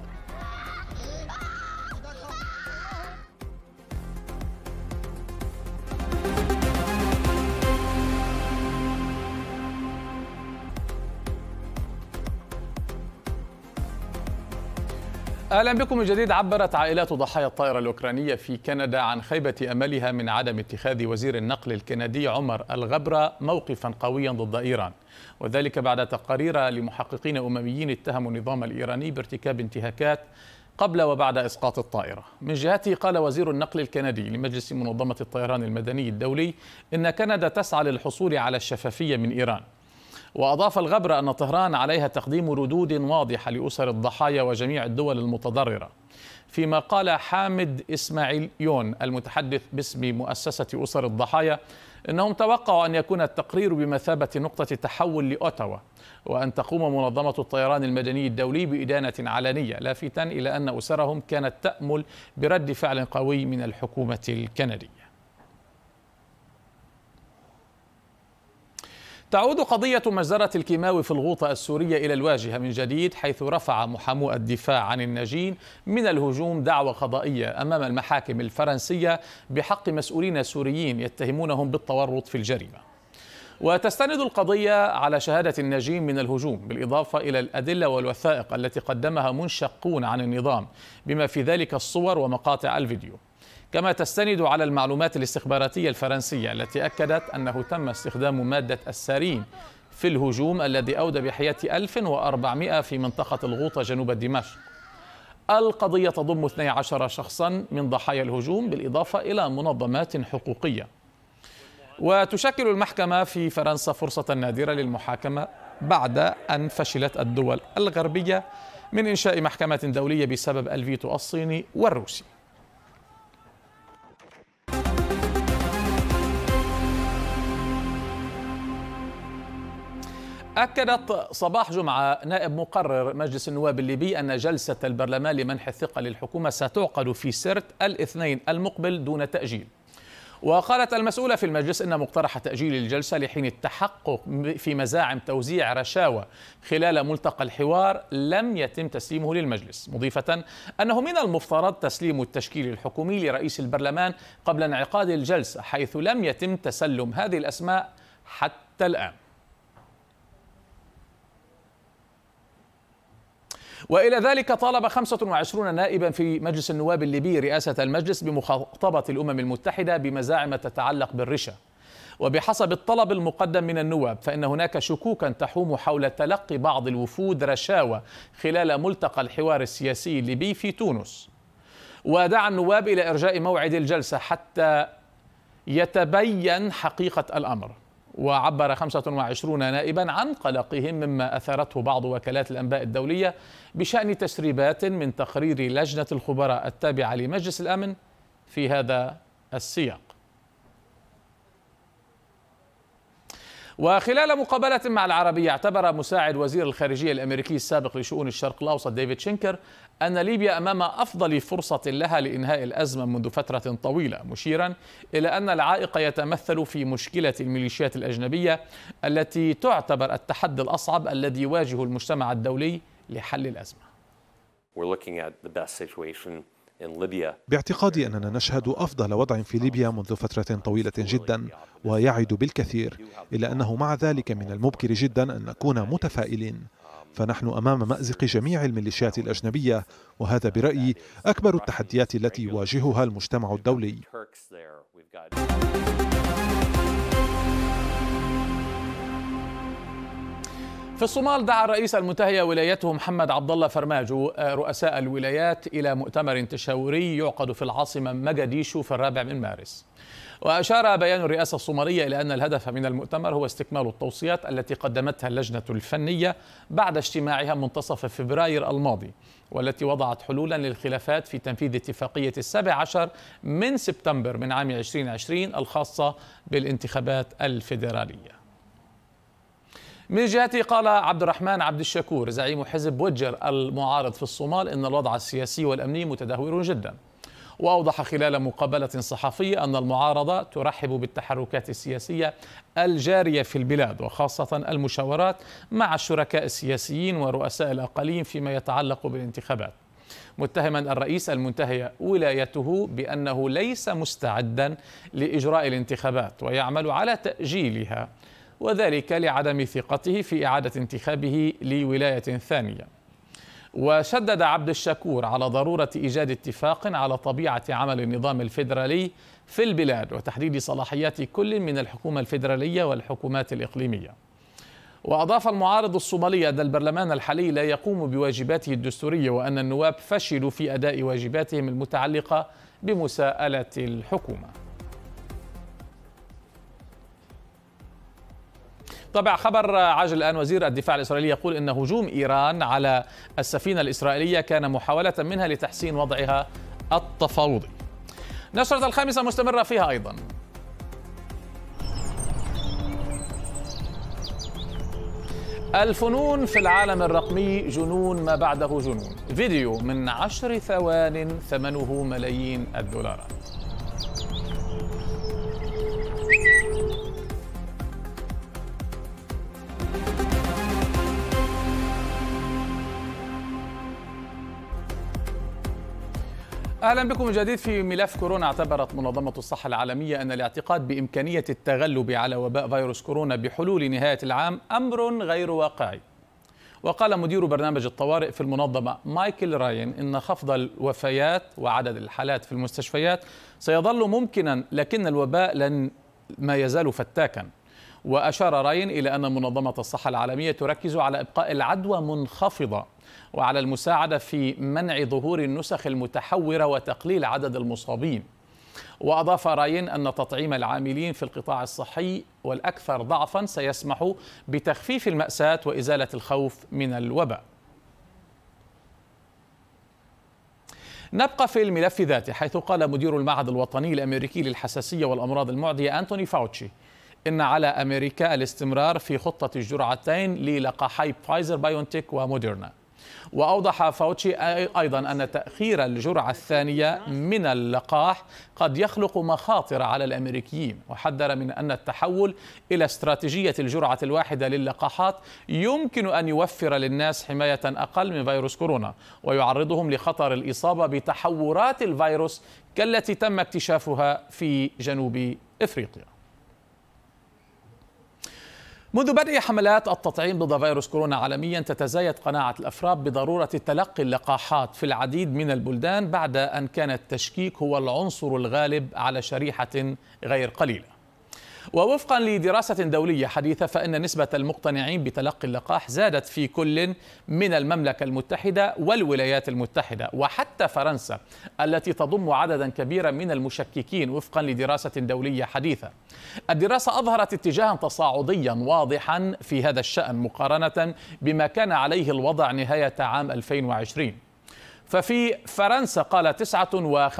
اهلا بكم من جديد عبرت عائلات ضحايا الطائره الاوكرانيه في كندا عن خيبه املها من عدم اتخاذ وزير النقل الكندي عمر الغبره موقفا قويا ضد ايران وذلك بعد تقارير لمحققين امميين اتهموا النظام الايراني بارتكاب انتهاكات قبل وبعد اسقاط الطائره. من جهته قال وزير النقل الكندي لمجلس منظمه الطيران المدني الدولي ان كندا تسعى للحصول على الشفافيه من ايران. وأضاف الغبر أن طهران عليها تقديم ردود واضحة لأسر الضحايا وجميع الدول المتضررة فيما قال حامد إسماعيل يون المتحدث باسم مؤسسة أسر الضحايا إنهم توقعوا أن يكون التقرير بمثابة نقطة تحول لأوتاوا وأن تقوم منظمة الطيران المدني الدولي بإدانة علنية لافتا إلى أن أسرهم كانت تأمل برد فعل قوي من الحكومة الكندية تعود قضية مجزرة الكيماوي في الغوطة السورية إلى الواجهة من جديد حيث رفع محامو الدفاع عن الناجين من الهجوم دعوى قضائية أمام المحاكم الفرنسية بحق مسؤولين سوريين يتهمونهم بالتورط في الجريمة وتستند القضية على شهادة الناجين من الهجوم بالإضافة إلى الأدلة والوثائق التي قدمها منشقون عن النظام بما في ذلك الصور ومقاطع الفيديو كما تستند على المعلومات الاستخباراتية الفرنسية التي أكدت أنه تم استخدام مادة السارين في الهجوم الذي أودى بحياة 1400 في منطقة الغوطة جنوب دمشق القضية تضم 12 شخصا من ضحايا الهجوم بالإضافة إلى منظمات حقوقية وتشكل المحكمة في فرنسا فرصة نادرة للمحاكمة بعد أن فشلت الدول الغربية من إنشاء محكمة دولية بسبب الفيتو الصيني والروسي أكدت صباح جمعة نائب مقرر مجلس النواب الليبي أن جلسة البرلمان لمنح الثقة للحكومة ستعقد في سرت الاثنين المقبل دون تأجيل وقالت المسؤولة في المجلس أن مقترح تأجيل الجلسة لحين التحقق في مزاعم توزيع رشاوى خلال ملتقى الحوار لم يتم تسليمه للمجلس مضيفة أنه من المفترض تسليم التشكيل الحكومي لرئيس البرلمان قبل انعقاد الجلسة حيث لم يتم تسلم هذه الأسماء حتى الآن والى ذلك طالب 25 نائبا في مجلس النواب الليبي رئاسه المجلس بمخاطبه الامم المتحده بمزاعم تتعلق بالرشا وبحسب الطلب المقدم من النواب فإن هناك شكوكا تحوم حول تلقي بعض الوفود رشاوى خلال ملتقى الحوار السياسي الليبي في تونس ودعا النواب إلى إرجاء موعد الجلسة حتى يتبين حقيقة الأمر وعبر 25 نائبا عن قلقهم مما أثارته بعض وكالات الأنباء الدولية بشأن تسريبات من تقرير لجنة الخبراء التابعة لمجلس الأمن في هذا السياق وخلال مقابلة مع العربية اعتبر مساعد وزير الخارجية الأمريكي السابق لشؤون الشرق الأوسط ديفيد شينكر أن ليبيا أمام أفضل فرصة لها لإنهاء الأزمة منذ فترة طويلة مشيرا إلى أن العائق يتمثل في مشكلة الميليشيات الأجنبية التي تعتبر التحدي الأصعب الذي يواجه المجتمع الدولي لحل الأزمة. We're looking at the best situation باعتقادي أننا نشهد أفضل وضع في ليبيا منذ فترة طويلة جدا ويعد بالكثير إلا أنه مع ذلك من المبكر جدا أن نكون متفائلين فنحن أمام مأزق جميع الميليشيات الأجنبية وهذا برأيي أكبر التحديات التي يواجهها المجتمع الدولي في الصومال دعا الرئيس المنتهي ولايته محمد عبد الله فرماجو آه، رؤساء الولايات الى مؤتمر تشاوري يعقد في العاصمه مجديشو في الرابع من مارس. واشار بيان الرئاسه الصوماليه الى ان الهدف من المؤتمر هو استكمال التوصيات التي قدمتها اللجنه الفنيه بعد اجتماعها منتصف فبراير الماضي والتي وضعت حلولا للخلافات في تنفيذ اتفاقيه السابع عشر من سبتمبر من عام 2020 الخاصه بالانتخابات الفيدراليه. من جهته قال عبد الرحمن عبد الشكور زعيم حزب وجر المعارض في الصومال ان الوضع السياسي والامني متدهور جدا واوضح خلال مقابله صحفيه ان المعارضه ترحب بالتحركات السياسيه الجاريه في البلاد وخاصه المشاورات مع الشركاء السياسيين ورؤساء الاقاليم فيما يتعلق بالانتخابات متهما الرئيس المنتهي ولايته بانه ليس مستعدا لاجراء الانتخابات ويعمل على تاجيلها وذلك لعدم ثقته في إعادة انتخابه لولاية ثانية وشدد عبد الشكور على ضرورة إيجاد اتفاق على طبيعة عمل النظام الفيدرالي في البلاد وتحديد صلاحيات كل من الحكومة الفيدرالية والحكومات الإقليمية وأضاف المعارض الصومالي أن البرلمان الحالي لا يقوم بواجباته الدستورية وأن النواب فشلوا في أداء واجباتهم المتعلقة بمساءلة الحكومة طبع خبر آه، عاجل الآن وزير الدفاع الإسرائيلي يقول إن هجوم إيران على السفينة الإسرائيلية كان محاولة منها لتحسين وضعها التفاوضي نشرة الخامسة مستمرة فيها أيضا الفنون في العالم الرقمي جنون ما بعده جنون فيديو من عشر ثوان ثمنه ملايين الدولارات اهلا بكم من جديد في ملف كورونا اعتبرت منظمه الصحه العالميه ان الاعتقاد بامكانيه التغلب على وباء فيروس كورونا بحلول نهايه العام امر غير واقعي. وقال مدير برنامج الطوارئ في المنظمه مايكل راين ان خفض الوفيات وعدد الحالات في المستشفيات سيظل ممكنا لكن الوباء لن ما يزال فتاكا. واشار راين الى ان منظمه الصحه العالميه تركز على ابقاء العدوى منخفضه وعلى المساعدة في منع ظهور النسخ المتحورة وتقليل عدد المصابين وأضاف راين أن تطعيم العاملين في القطاع الصحي والأكثر ضعفا سيسمح بتخفيف المأساة وإزالة الخوف من الوباء نبقى في الملف ذاته حيث قال مدير المعهد الوطني الأمريكي للحساسية والأمراض المعدية أنتوني فاوتشي إن على أمريكا الاستمرار في خطة الجرعتين للقاحي فايزر بايونتيك وموديرنا وأوضح فوتشي أيضا أن تأخير الجرعة الثانية من اللقاح قد يخلق مخاطر على الأمريكيين وحذر من أن التحول إلى استراتيجية الجرعة الواحدة للقاحات يمكن أن يوفر للناس حماية أقل من فيروس كورونا ويعرضهم لخطر الإصابة بتحورات الفيروس كالتي تم اكتشافها في جنوب إفريقيا منذ بدء حملات التطعيم ضد فيروس كورونا عالميا تتزايد قناعة الأفراد بضرورة تلقي اللقاحات في العديد من البلدان بعد أن كان التشكيك هو العنصر الغالب على شريحة غير قليلة ووفقا لدراسة دولية حديثة فإن نسبة المقتنعين بتلقي اللقاح زادت في كل من المملكة المتحدة والولايات المتحدة وحتى فرنسا التي تضم عددا كبيرا من المشككين وفقا لدراسة دولية حديثة الدراسة أظهرت اتجاها تصاعديا واضحا في هذا الشأن مقارنة بما كان عليه الوضع نهاية عام 2020 ففي فرنسا قال 59%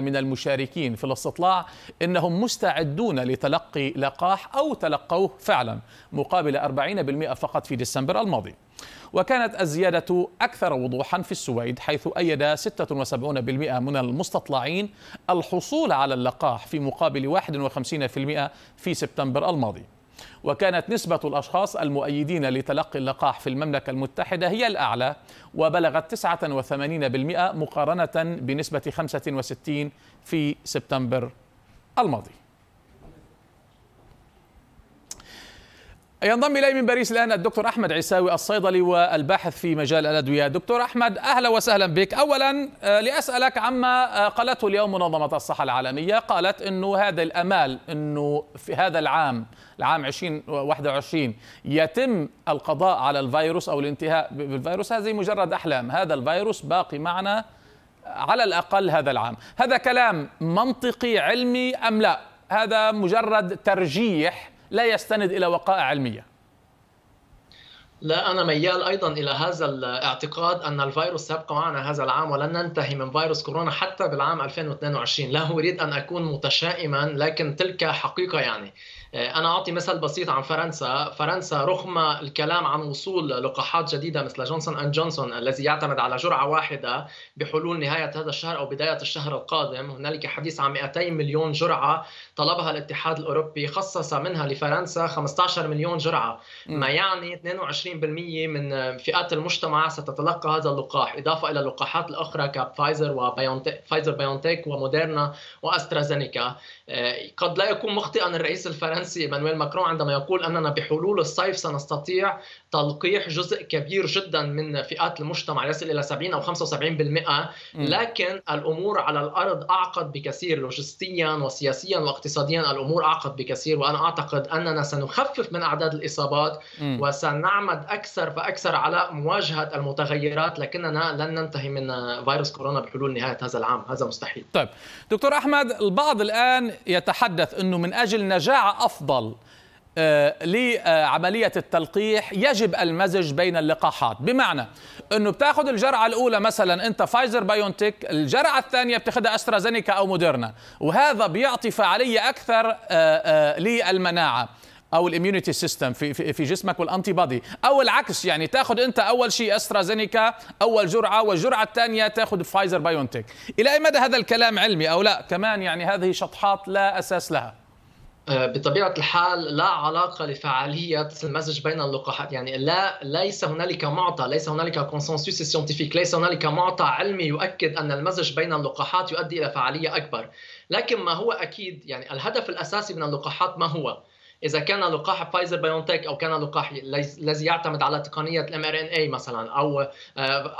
من المشاركين في الاستطلاع انهم مستعدون لتلقي لقاح او تلقوه فعلا مقابل 40% فقط في ديسمبر الماضي. وكانت الزيادة أكثر وضوحا في السويد حيث أيد 76% من المستطلعين الحصول على اللقاح في مقابل 51% في سبتمبر الماضي وكانت نسبة الأشخاص المؤيدين لتلقي اللقاح في المملكة المتحدة هي الأعلى وبلغت 89% مقارنة بنسبة 65 في سبتمبر الماضي ينضم الي من باريس الان الدكتور احمد عساوي الصيدلي والباحث في مجال الادويه دكتور احمد اهلا وسهلا بك اولا آه، لاسالك عما آه، قالته اليوم منظمه الصحه العالميه قالت انه هذا الامال انه في هذا العام العام 2021 يتم القضاء على الفيروس او الانتهاء بالفيروس هذه مجرد احلام هذا الفيروس باقي معنا آه، على الاقل هذا العام هذا كلام منطقي علمي ام لا هذا مجرد ترجيح لا يستند إلى وقائع علمية لا أنا ميال أيضا إلى هذا الاعتقاد أن الفيروس سيبقى معنا هذا العام ولن ننتهي من فيروس كورونا حتى بالعام 2022 لا أريد أن أكون متشائما لكن تلك حقيقة يعني آه، انا اعطي مثل بسيط عن فرنسا فرنسا رغم الكلام عن وصول لقاحات جديده مثل جونسون اند جونسون الذي يعتمد على جرعه واحده بحلول نهايه هذا الشهر او بدايه الشهر القادم هنالك حديث عن 200 مليون جرعه طلبها الاتحاد الاوروبي خصص منها لفرنسا 15 مليون جرعه ما يعني 22% من فئات المجتمع ستتلقى هذا اللقاح اضافه الى اللقاحات الاخرى كفايزر وبايونتك فايزر بايونتيك وموديرنا واسترازينيكا آه، قد لا يكون مخطئا الرئيس الفرنسي الفرنسي مانويل ماكرون عندما يقول اننا بحلول الصيف سنستطيع تلقيح جزء كبير جدا من فئات المجتمع يصل الى 70 او 75% لكن الامور على الارض اعقد بكثير لوجستيا وسياسيا واقتصاديا الامور اعقد بكثير وانا اعتقد اننا سنخفف من اعداد الاصابات وسنعمد اكثر فاكثر على مواجهه المتغيرات لكننا لن ننتهي من فيروس كورونا بحلول نهايه هذا العام هذا مستحيل طيب دكتور احمد البعض الان يتحدث انه من اجل نجاعه الأفضل آه، لعملية التلقيح يجب المزج بين اللقاحات بمعنى أنه بتاخذ الجرعة الأولى مثلا أنت فايزر بايونتك الجرعة الثانية بتاخذها أسترازينيكا أو موديرنا وهذا بيعطي فعالية أكثر آه، آه، للمناعة او الاميونيتي سيستم في في جسمك والانتي بادي او العكس يعني تاخذ انت اول شيء استرازينيكا اول جرعه والجرعه الثانيه تاخذ فايزر بايونتك الى اي مدى هذا الكلام علمي او لا كمان يعني هذه شطحات لا اساس لها آه، بطبيعه الحال لا علاقه لفعاليه المزج بين اللقاحات يعني لا ليس هنالك معطى ليس هنالك كونسنسوس سيونتيفيك ليس هنالك معطى علمي يؤكد ان المزج بين اللقاحات يؤدي الى فعاليه اكبر لكن ما هو اكيد يعني الهدف الاساسي من اللقاحات ما هو اذا كان لقاح فايزر بايونتك او كان لقاح الذي يعتمد على تقنيه الام ار ان اي مثلا او آه،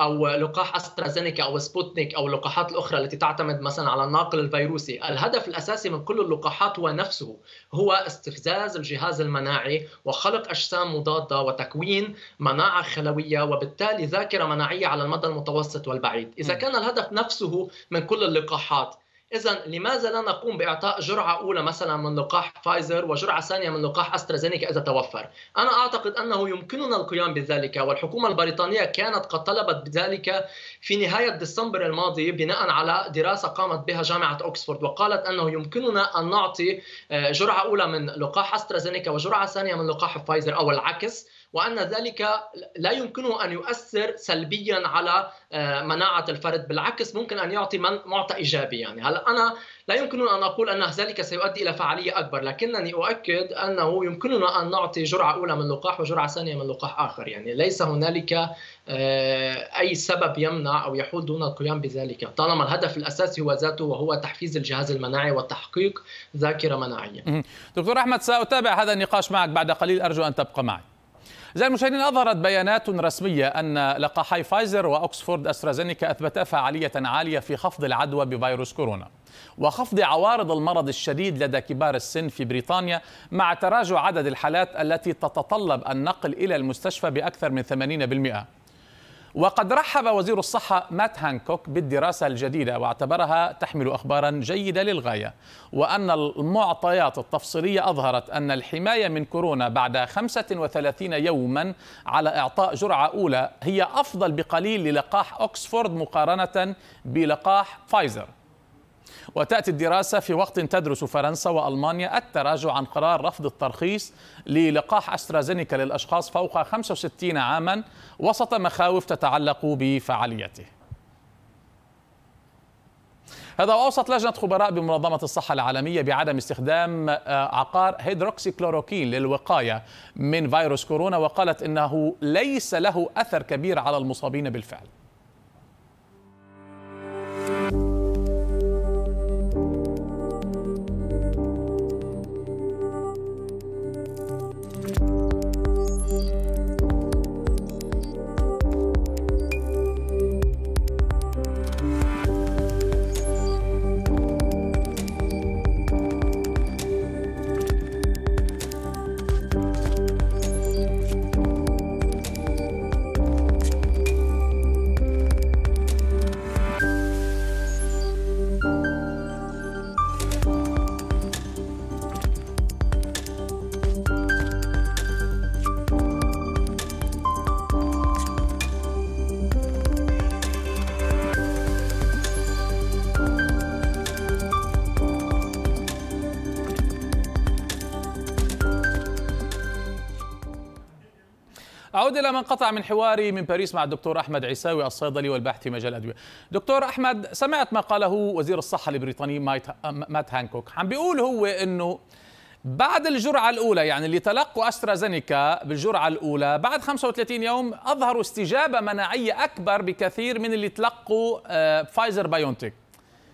او لقاح استرازينيكا او سبوتنيك او اللقاحات الاخرى التي تعتمد مثلا على الناقل الفيروسي، الهدف الاساسي من كل اللقاحات هو نفسه هو استفزاز الجهاز المناعي وخلق اجسام مضاده وتكوين مناعه خلويه وبالتالي ذاكره مناعيه على المدى المتوسط والبعيد، اذا كان الهدف نفسه من كل اللقاحات اذا لماذا لا نقوم باعطاء جرعه اولى مثلا من لقاح فايزر وجرعه ثانيه من لقاح استرازينيكا اذا توفر؟ انا اعتقد انه يمكننا القيام بذلك والحكومه البريطانيه كانت قد طلبت بذلك في نهايه ديسمبر الماضي بناء على دراسه قامت بها جامعه اوكسفورد وقالت انه يمكننا ان نعطي آه، جرعه اولى من لقاح استرازينيكا وجرعه ثانيه من لقاح فايزر او العكس وان ذلك لا يمكنه ان يؤثر سلبيا على آه، مناعه الفرد بالعكس ممكن ان يعطي معطى ايجابي يعني هلا انا لا يمكننا ان نقول ان ذلك سيؤدي الى فعاليه اكبر لكنني اؤكد انه يمكننا ان نعطي جرعه اولى من لقاح وجرعه ثانيه من لقاح اخر يعني ليس هنالك آه، اي سبب يمنع او يحول دون القيام بذلك طالما الهدف الاساسي هو ذاته وهو تحفيز الجهاز المناعي وتحقيق ذاكره مناعيه دكتور احمد ساتابع هذا النقاش معك بعد قليل ارجو ان تبقى معي زي المشاهدين أظهرت بيانات رسمية أن لقاحي فايزر وأكسفورد أسترازينيكا أثبتا فعالية عالية في خفض العدوى بفيروس كورونا وخفض عوارض المرض الشديد لدى كبار السن في بريطانيا مع تراجع عدد الحالات التي تتطلب النقل إلى المستشفى بأكثر من 80% وقد رحب وزير الصحة مات هانكوك بالدراسة الجديدة واعتبرها تحمل أخبارا جيدة للغاية وأن المعطيات التفصيلية أظهرت أن الحماية من كورونا بعد 35 يوما على إعطاء جرعة أولى هي أفضل بقليل للقاح أوكسفورد مقارنة بلقاح فايزر وتأتي الدراسة في وقت تدرس فرنسا وألمانيا التراجع عن قرار رفض الترخيص للقاح أسترازينيكا للأشخاص فوق 65 عاما وسط مخاوف تتعلق بفعاليته هذا وأوصت لجنة خبراء بمنظمة الصحة العالمية بعدم استخدام آه، عقار هيدروكسيكلوروكين للوقاية من فيروس كورونا وقالت إنه ليس له أثر كبير على المصابين بالفعل ما انقطع من حواري من باريس مع الدكتور احمد عيساوي الصيدلي والباحث في مجال الادويه. دكتور احمد سمعت ما قاله وزير الصحه البريطاني مات هانكوك، عم بيقول هو انه بعد الجرعه الاولى يعني اللي تلقوا استرازينيكا بالجرعه الاولى بعد 35 يوم اظهروا استجابه مناعيه اكبر بكثير من اللي تلقوا آه، فايزر بايونتك.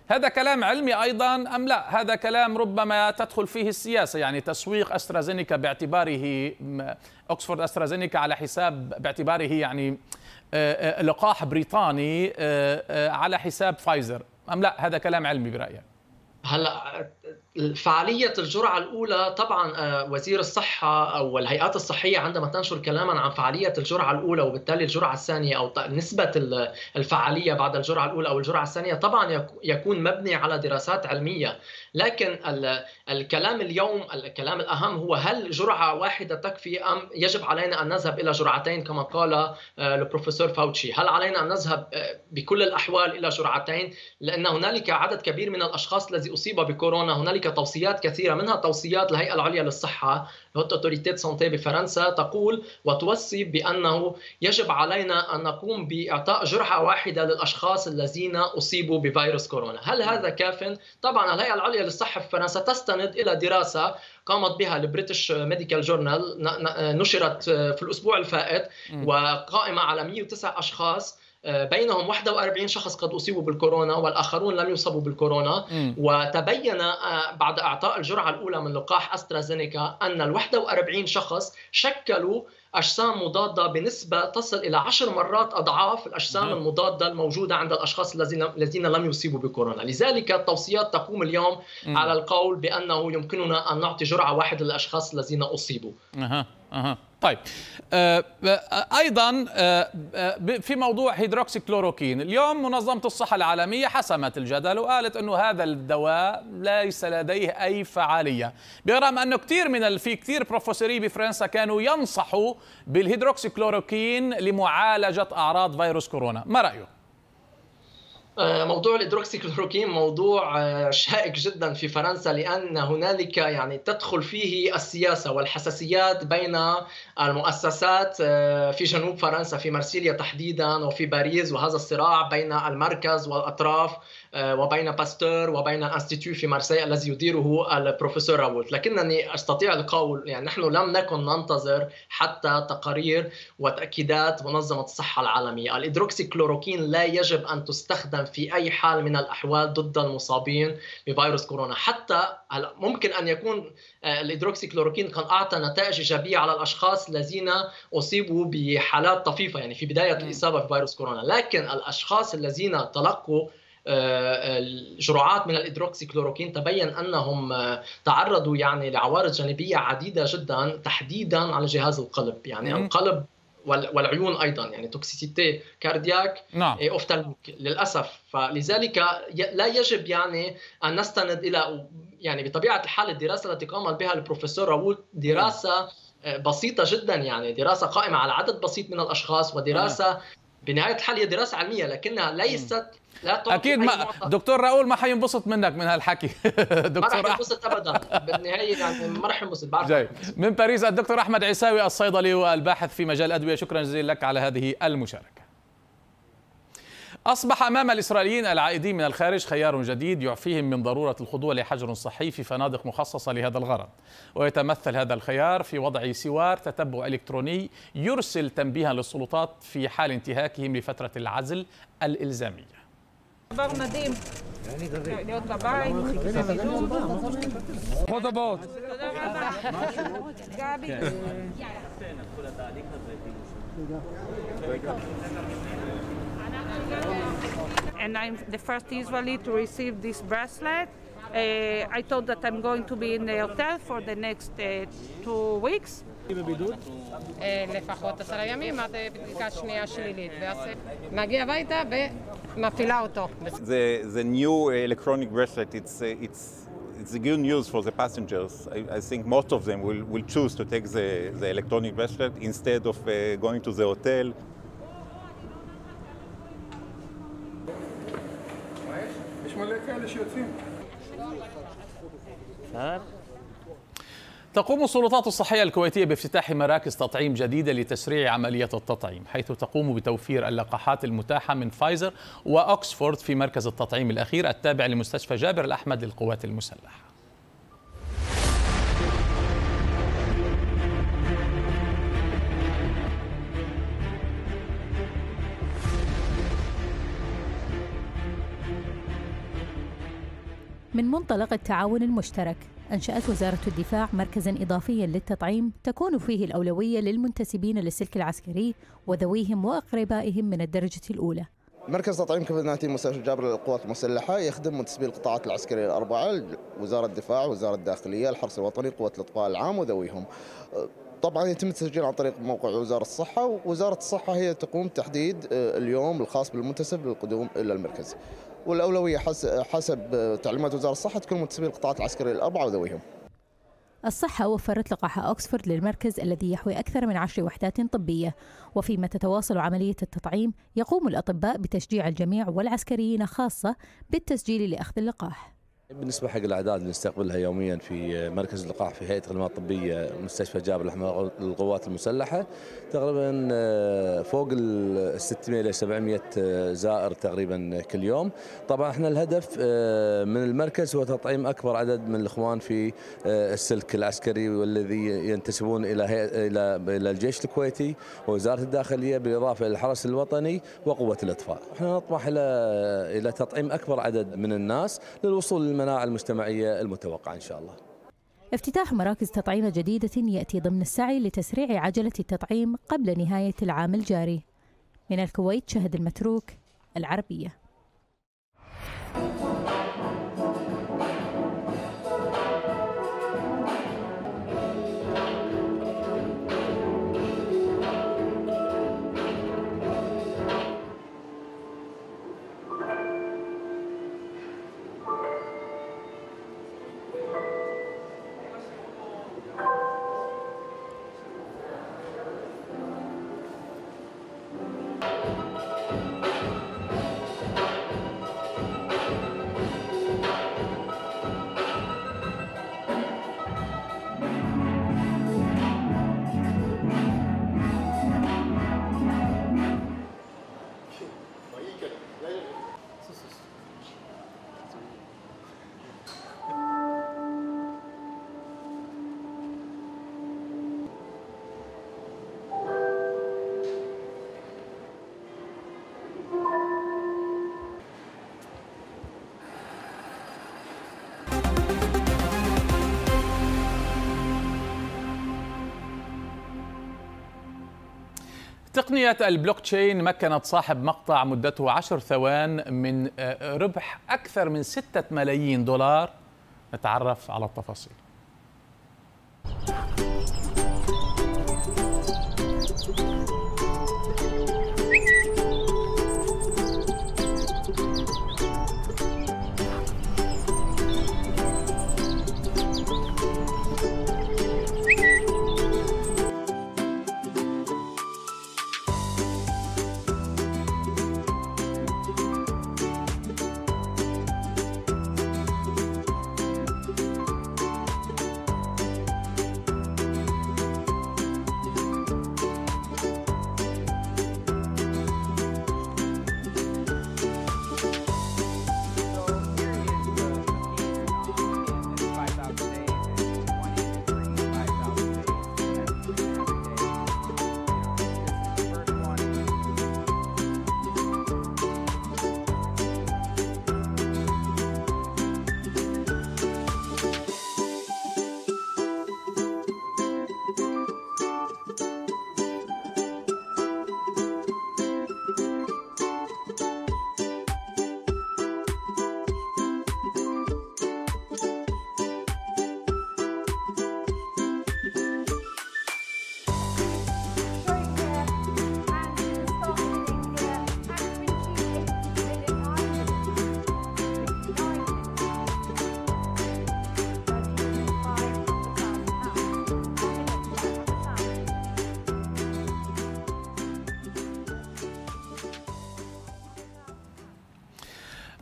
هذا كلام علمي أيضا أم لا هذا كلام ربما تدخل فيه السياسة يعني تسويق أسترازينيكا باعتباره أكسفورد أسترازينيكا على حساب باعتباره يعني آه، آه، لقاح بريطاني آه، على حساب فايزر أم لا هذا كلام علمي برأيك هلا فعالية الجرعة الأولى طبعا آه، وزير الصحة أو الهيئات الصحية عندما تنشر كلاما عن فعالية الجرعة الأولى وبالتالي الجرعة الثانية أو نسبة الفعالية بعد الجرعة الأولى أو الجرعة الثانية طبعا يكون مبني على دراسات علمية لكن الكلام اليوم الكلام الأهم هو هل جرعة واحدة تكفي أم يجب علينا أن نذهب إلى جرعتين كما قال آه، البروفيسور فاوتشي هل علينا أن نذهب آه، بكل الأحوال إلى جرعتين لأن هنالك عدد كبير من الأشخاص الذي أصيب بكورونا هنالك توصيات كثيرة منها توصيات الهيئة العليا للصحة هوت أوتوريتيت سونتي بفرنسا تقول وتوصي بأنه يجب علينا أن نقوم بإعطاء جرعة واحدة للأشخاص الذين أصيبوا بفيروس كورونا هل نعم. هذا كاف؟ طبعا الهيئة العليا للصحة في فرنسا تستند إلى دراسة قامت بها البريتش ميديكال جورنال نشرت في الأسبوع الفائت وقائمة على 109 أشخاص آه، بينهم 41 شخص قد اصيبوا بالكورونا والاخرون لم يصابوا بالكورونا م. وتبين آه، بعد اعطاء الجرعه الاولى من لقاح استرازينيكا ان ال 41 شخص شكلوا اجسام مضاده بنسبه تصل الى عشر مرات اضعاف الاجسام المضاده الموجوده عند الاشخاص الذين الذين لم يصيبوا بكورونا، لذلك التوصيات تقوم اليوم م. على القول بانه يمكننا ان نعطي جرعه واحده للاشخاص الذين اصيبوا. أه. أه. طيب آه، آه، ايضا آه، في موضوع هيدروكسيكلوروكين اليوم منظمه الصحه العالميه حسمت الجدل وقالت انه هذا الدواء ليس لديه اي فعاليه برغم انه كثير من في كثير بروفيسوري بفرنسا كانوا ينصحوا بالهيدروكسيكلوروكين لمعالجه اعراض فيروس كورونا ما رايك آه، موضوع الهيدروكسيكلوروكين موضوع آه، شائك جدا في فرنسا لان هنالك يعني تدخل فيه السياسه والحساسيات بين المؤسسات آه، في جنوب فرنسا في مارسيليا تحديدا وفي باريس وهذا الصراع بين المركز والاطراف وبين باستور وبين الانستيتيو في مارسيليا الذي يديره البروفيسور راولت لكنني استطيع القول يعني نحن لم نكن ننتظر حتى تقارير وتاكيدات منظمه الصحه العالميه الهيدروكسيكلوروكين لا يجب ان تستخدم في اي حال من الاحوال ضد المصابين بفيروس كورونا حتى هلا ممكن ان يكون آه، الهيدروكسيكلوروكين كان اعطى نتائج ايجابيه على الاشخاص الذين اصيبوا بحالات طفيفه يعني في بدايه نعم. الاصابه بفيروس كورونا لكن الاشخاص الذين تلقوا آه، جرعات من الهيدروكسيكلوروكين تبين انهم آه، تعرضوا يعني لعوارض جانبيه عديده جدا تحديدا على جهاز القلب يعني نعم. القلب والعيون ايضا يعني توكسيسيتي كاردياك نعم. إيه، للاسف فلذلك لا يجب يعني ان نستند الى يعني بطبيعه الحال الدراسه التي قام بها البروفيسور راول دراسه نعم. إيه، بسيطه جدا يعني دراسه قائمه على عدد بسيط من الاشخاص ودراسه نعم. بنهايه الحال هي دراسه علميه لكنها ليست لا اكيد ما دكتور راؤول ما حينبسط منك من هالحكي دكتور ما حينبسط ابدا بالنهايه يعني ما راح ينبسط بعرف جاي. من باريس الدكتور احمد عيساوي الصيدلي والباحث في مجال الادويه شكرا جزيلا لك على هذه المشاركه أصبح أمام الإسرائيليين العائدين من الخارج خيار جديد يعفيهم من ضرورة الخضوع لحجر صحي في فنادق مخصصة لهذا الغرض ويتمثل هذا الخيار في وضع سوار تتبع إلكتروني يرسل تنبيها للسلطات في حال انتهاكهم لفترة العزل الإلزامية And I'm the first Israeli to receive this bracelet. Uh, I thought that I'm going to be in the hotel for the next uh, two weeks. לפחות עשרה ימים עד בדיקה שנייה שלילית, ואז מגיע הביתה ומפעילה אותו. The new electronic bracelet, it's, it's, it's good news for the passengers. I, I think most of them will, will choose to take the, the electronic bracelet instead of uh, going to the hotel. تقوم السلطات الصحية الكويتية بافتتاح مراكز تطعيم جديدة لتسريع عملية التطعيم حيث تقوم بتوفير اللقاحات المتاحة من فايزر وأكسفورد في مركز التطعيم الأخير التابع لمستشفى جابر الأحمد للقوات المسلحة من منطلق التعاون المشترك أنشأت وزارة الدفاع مركزا إضافيا للتطعيم تكون فيه الأولوية للمنتسبين للسلك العسكري وذويهم وأقربائهم من الدرجة الأولى مركز تطعيم كوفيد 19 مستشفى جابر للقوات المسلحة يخدم منتسبي القطاعات العسكرية الأربعة وزارة الدفاع وزارة الداخلية الحرس الوطني قوة الإطفاء العام وذويهم طبعا يتم التسجيل عن طريق موقع وزارة الصحة ووزارة الصحة هي تقوم تحديد آه، اليوم الخاص بالمنتسب للقدوم إلى المركز والاولويه حسب تعليمات وزاره الصحه تكون منتسبين القطاعات العسكريه الاربعه وذويهم. الصحة وفرت لقاح أكسفورد للمركز الذي يحوي أكثر من عشر وحدات طبية وفيما تتواصل عملية التطعيم يقوم الأطباء بتشجيع الجميع والعسكريين خاصة بالتسجيل لأخذ اللقاح بالنسبه حق الاعداد اللي نستقبلها يوميا في مركز اللقاح في هيئه الخدمات الطبيه مستشفى جابر الاحمر للقوات المسلحه تقريبا آه، فوق ال 600 الى 700 آه، زائر تقريبا كل يوم طبعا احنا الهدف آه، من المركز هو تطعيم اكبر عدد من الاخوان في السلك العسكري والذي ينتسبون الى الى الى الجيش الكويتي ووزاره الداخليه بالاضافه الى الحرس الوطني وقوه الاطفاء احنا نطمح الى الى تطعيم اكبر عدد من الناس للوصول المناعة المجتمعية المتوقعة إن شاء الله افتتاح مراكز تطعيم جديدة يأتي ضمن السعي لتسريع عجلة التطعيم قبل نهاية العام الجاري من الكويت شهد المتروك العربية تقنية البلوك تشين مكنت صاحب مقطع مدته عشر ثوان من آه، ربح أكثر من ستة ملايين دولار نتعرف على التفاصيل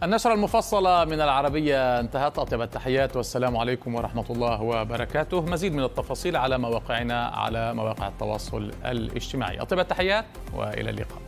النشرة المفصلة من العربية انتهت أطيب التحيات والسلام عليكم ورحمة الله وبركاته مزيد من التفاصيل على مواقعنا على مواقع التواصل الاجتماعي أطيب التحيات وإلى اللقاء